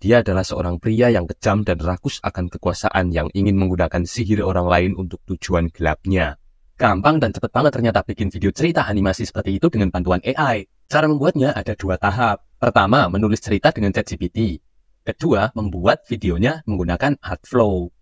Dia adalah seorang pria yang kejam dan rakus akan kekuasaan yang ingin menggunakan sihir orang lain untuk tujuan gelapnya. Gampang dan cepat banget ternyata bikin video cerita animasi seperti itu dengan bantuan AI. Cara membuatnya ada dua tahap. Pertama, menulis cerita dengan ChatGPT. Kedua, membuat videonya menggunakan Artflow.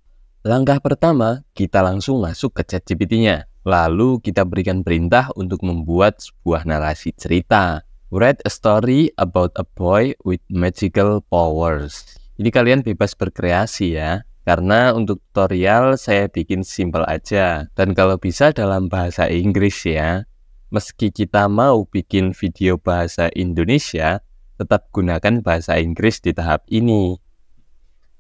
Langkah pertama, kita langsung masuk ke ChatGPT-nya. Lalu kita berikan perintah untuk membuat sebuah narasi cerita. Write a story about a boy with magical powers. Jadi kalian bebas berkreasi ya. Karena untuk tutorial saya bikin simple aja dan kalau bisa dalam bahasa Inggris ya. Meski kita mau bikin video bahasa Indonesia, tetap gunakan bahasa Inggris di tahap ini.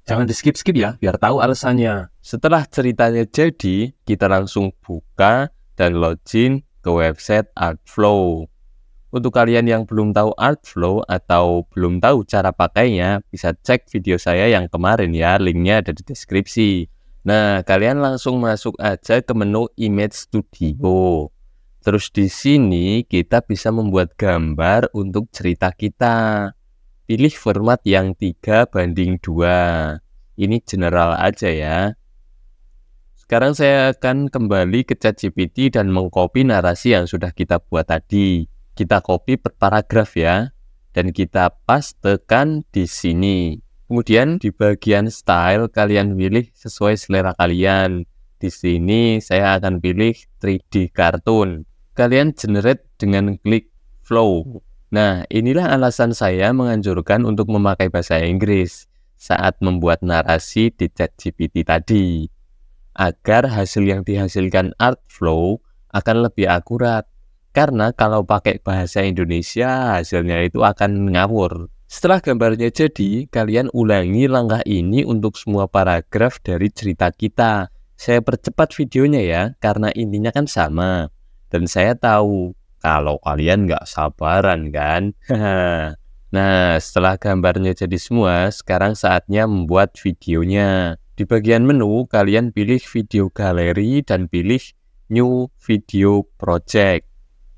Jangan di skip-skip ya, biar tahu alasannya. Setelah ceritanya jadi, kita langsung buka dan login ke website Artflow. Untuk kalian yang belum tahu Artflow atau belum tahu cara pakainya, bisa cek video saya yang kemarin ya, linknya ada di deskripsi. Nah, kalian langsung masuk aja ke menu Image Studio. Terus di sini kita bisa membuat gambar untuk cerita kita. Pilih format yang 3 banding 2. Ini general aja ya. Sekarang saya akan kembali ke ChatGPT dan mengcopy narasi yang sudah kita buat tadi. Kita copy per paragraf ya, dan kita pastekan di sini. Kemudian di bagian style kalian pilih sesuai selera kalian. Di sini saya akan pilih 3D kartun. Kalian generate dengan klik flow. Nah, inilah alasan saya menganjurkan untuk memakai bahasa Inggris saat membuat narasi di ChatGPT tadi agar hasil yang dihasilkan art flow akan lebih akurat karena kalau pakai bahasa Indonesia, hasilnya itu akan ngawur. Setelah gambarnya jadi, kalian ulangi langkah ini untuk semua paragraf dari cerita kita. Saya percepat videonya ya, karena intinya kan sama. Dan saya tahu, kalau kalian nggak sabaran kan? Nah, setelah gambarnya jadi semua, sekarang saatnya membuat videonya. Di bagian menu, kalian pilih video galeri dan pilih New Video Project.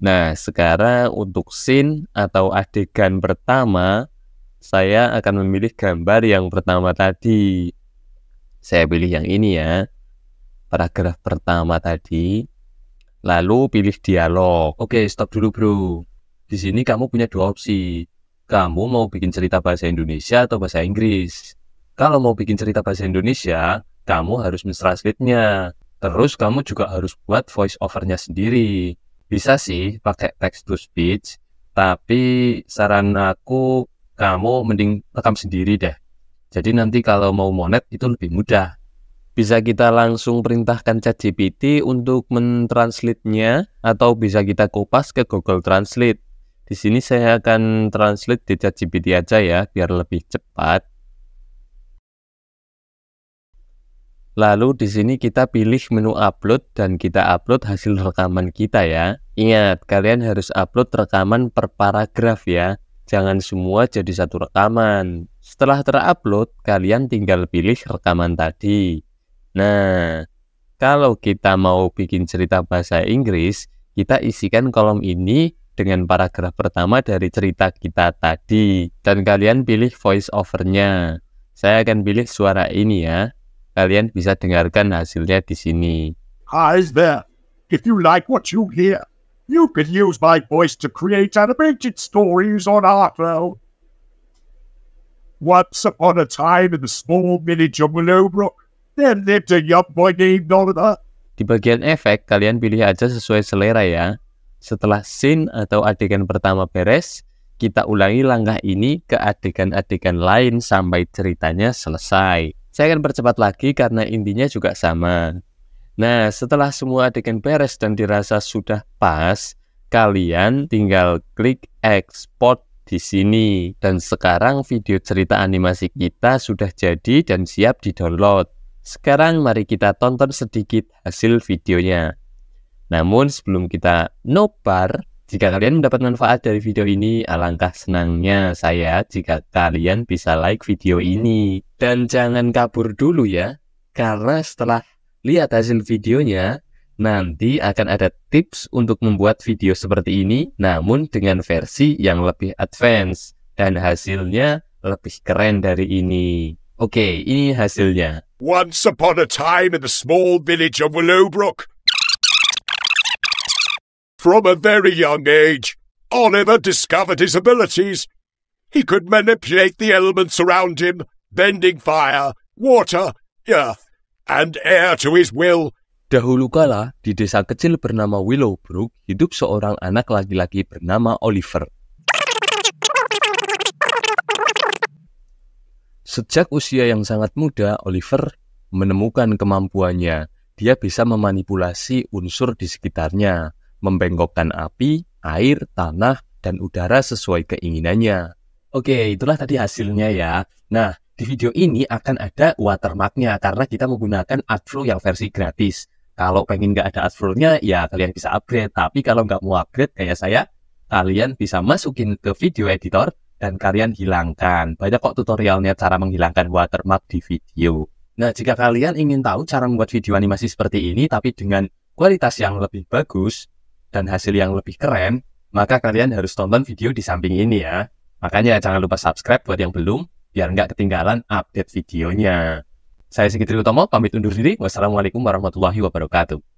Nah, sekarang untuk scene atau adegan pertama, saya akan memilih gambar yang pertama tadi. Saya pilih yang ini ya, paragraf pertama tadi. Lalu pilih dialog. Oke, stop dulu bro. Di sini kamu punya dua opsi. Kamu mau bikin cerita bahasa Indonesia atau bahasa Inggris. Kalau mau bikin cerita bahasa Indonesia, kamu harus men nya Terus kamu juga harus buat voice over-nya sendiri bisa sih pakai text to speech, tapi saran aku kamu mending rekam sendiri deh. Jadi nanti kalau mau monet itu lebih mudah. Bisa kita langsung perintahkan ChatGPT untuk mentranslitnya, atau bisa kita kupas ke Google Translate. Di sini saya akan translate di ChatGPT aja ya biar lebih cepat. Lalu di sini kita pilih menu upload dan kita upload hasil rekaman kita ya. Ingat, kalian harus upload rekaman per paragraf ya. Jangan semua jadi satu rekaman. Setelah terupload, kalian tinggal pilih rekaman tadi. Nah, kalau kita mau bikin cerita bahasa Inggris, kita isikan kolom ini dengan paragraf pertama dari cerita kita tadi. Dan kalian pilih voice overnya. Saya akan pilih suara ini ya kalian bisa dengarkan hasilnya di sini. Hi there. If you like what you hear, you can use my voice to create animated stories on Artwell. Once upon a time in the small village of Willowbrook, there lived a young boy named Oliver. Di bagian efek, kalian pilih aja sesuai selera ya. Setelah scene atau adegan pertama beres, kita ulangi langkah ini ke adegan-adegan lain sampai ceritanya selesai. Saya akan percepat lagi karena intinya juga sama. Nah, setelah semua adegan beres dan dirasa sudah pas, kalian tinggal klik export di sini. Dan sekarang video cerita animasi kita sudah jadi dan siap di-download. Sekarang mari kita tonton sedikit hasil videonya. Namun sebelum kita nobar, jika kalian mendapat manfaat dari video ini, alangkah senangnya saya jika kalian bisa like video ini. Dan jangan kabur dulu ya, karena setelah lihat hasil videonya, nanti akan ada tips untuk membuat video seperti ini, namun dengan versi yang lebih advance dan hasilnya lebih keren dari ini. Oke, ini hasilnya. Once upon a time in the small village of Willowbrook, From a very young age, Oliver discovered his abilities. He could manipulate the elements around him, bending fire, water, earth, and air to his will. Dahulu kala, di desa kecil bernama Willowbrook, hidup seorang anak laki-laki bernama Oliver. Sejak usia yang sangat muda, Oliver menemukan kemampuannya. Dia bisa memanipulasi unsur di sekitarnya, membengkokkan api, air, tanah, dan udara sesuai keinginannya. Oke, itulah tadi hasilnya ya. Nah, di video ini akan ada watermarknya karena kita menggunakan AdFlow yang versi gratis. Kalau pengen nggak ada AdFlow-nya, ya kalian bisa upgrade. Tapi kalau nggak mau upgrade kayak saya, kalian bisa masukin ke video editor dan kalian hilangkan. Banyak kok tutorialnya cara menghilangkan watermark di video. Nah, jika kalian ingin tahu cara membuat video animasi seperti ini tapi dengan kualitas yang lebih bagus, dan hasil yang lebih keren, maka kalian harus tonton video di samping ini ya. Makanya jangan lupa subscribe buat yang belum, biar nggak ketinggalan update videonya. Saya Sigitri Utomo, pamit undur diri. Wassalamualaikum warahmatullahi wabarakatuh.